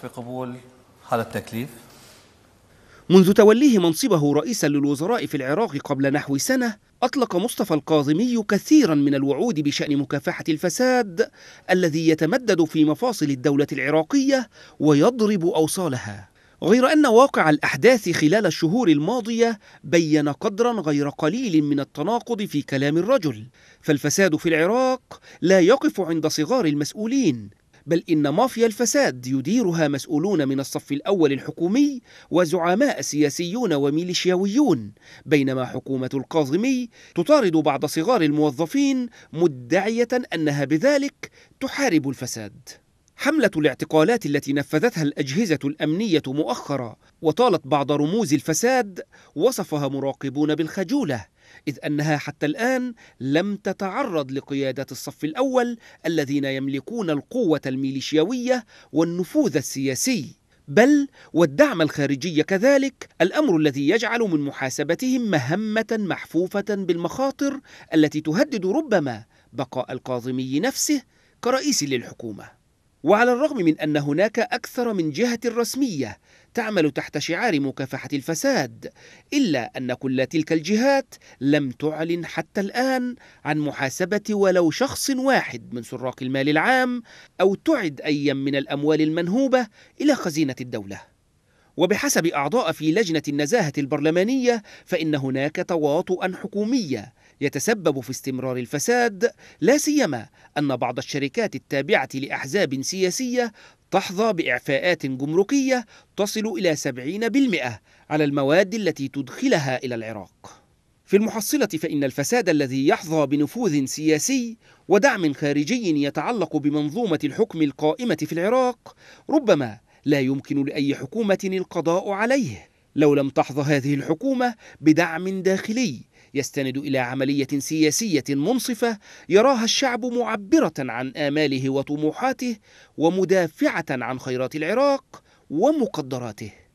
في قبول هذا التكليف منذ توليه منصبه رئيسا للوزراء في العراق قبل نحو سنة أطلق مصطفى القاظمي كثيرا من الوعود بشأن مكافحة الفساد الذي يتمدد في مفاصل الدولة العراقية ويضرب أوصالها غير أن واقع الأحداث خلال الشهور الماضية بين قدرا غير قليل من التناقض في كلام الرجل فالفساد في العراق لا يقف عند صغار المسؤولين بل إن مافيا الفساد يديرها مسؤولون من الصف الأول الحكومي وزعماء سياسيون وميليشياويون بينما حكومة الكاظمي تطارد بعض صغار الموظفين مدعية أنها بذلك تحارب الفساد حملة الاعتقالات التي نفذتها الأجهزة الأمنية مؤخرا وطالت بعض رموز الفساد وصفها مراقبون بالخجولة إذ أنها حتى الآن لم تتعرض لقيادة الصف الأول الذين يملكون القوة الميليشياوية والنفوذ السياسي بل والدعم الخارجي كذلك الامر الذي يجعل من محاسبتهم مهمه محفوفه بالمخاطر التي تهدد ربما بقاء الكاظمي نفسه كرئيس للحكومه وعلى الرغم من أن هناك أكثر من جهة رسمية تعمل تحت شعار مكافحة الفساد، إلا أن كل تلك الجهات لم تعلن حتى الآن عن محاسبة ولو شخص واحد من سراق المال العام أو تعد أيا من الأموال المنهوبة إلى خزينة الدولة. وبحسب أعضاء في لجنة النزاهة البرلمانية فإن هناك تواطؤا حكوميا يتسبب في استمرار الفساد لا سيما أن بعض الشركات التابعة لأحزاب سياسية تحظى بإعفاءات جمركية تصل إلى 70% على المواد التي تدخلها إلى العراق. في المحصلة فإن الفساد الذي يحظى بنفوذ سياسي ودعم خارجي يتعلق بمنظومة الحكم القائمة في العراق ربما لا يمكن لأي حكومة القضاء عليه لو لم تحظى هذه الحكومة بدعم داخلي يستند إلى عملية سياسية منصفة يراها الشعب معبرة عن آماله وطموحاته ومدافعة عن خيرات العراق ومقدراته